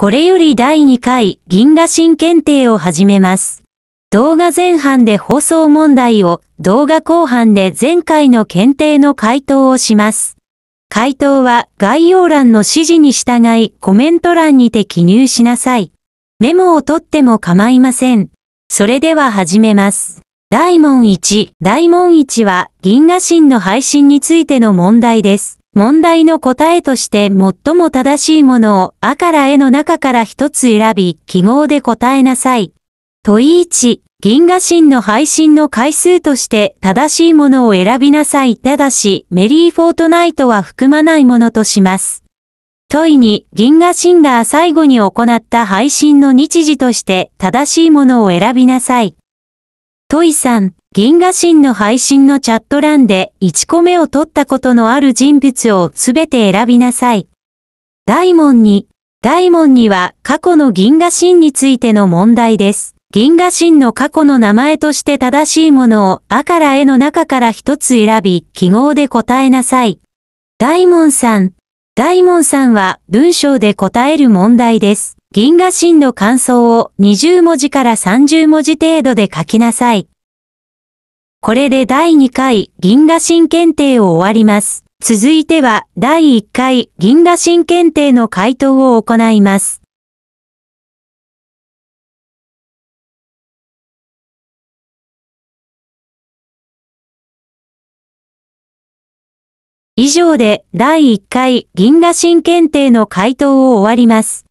これより第2回銀河新検定を始めます。動画前半で放送問題を、動画後半で前回の検定の回答をします。回答は概要欄の指示に従いコメント欄にて記入しなさい。メモを取っても構いません。それでは始めます。大問1。大問1は銀河神の配信についての問題です。問題の答えとして最も正しいものをあからえの中から一つ選び、記号で答えなさい。問い1、銀河神の配信の回数として正しいものを選びなさい。ただし、メリーフォートナイトは含まないものとします。問い2、銀河神が最後に行った配信の日時として正しいものを選びなさい。トイさん、銀河神の配信のチャット欄で1個目を取ったことのある人物をすべて選びなさい。大門に、大門には過去の銀河神についての問題です。銀河神の過去の名前として正しいものをあから絵の中から一つ選び、記号で答えなさい。大門さん、大門さんは文章で答える問題です。銀河神の感想を20文字から30文字程度で書きなさい。これで第2回銀河神検定を終わります。続いては第1回銀河神検定の回答を行います。以上で第1回銀河神検定の回答を終わります。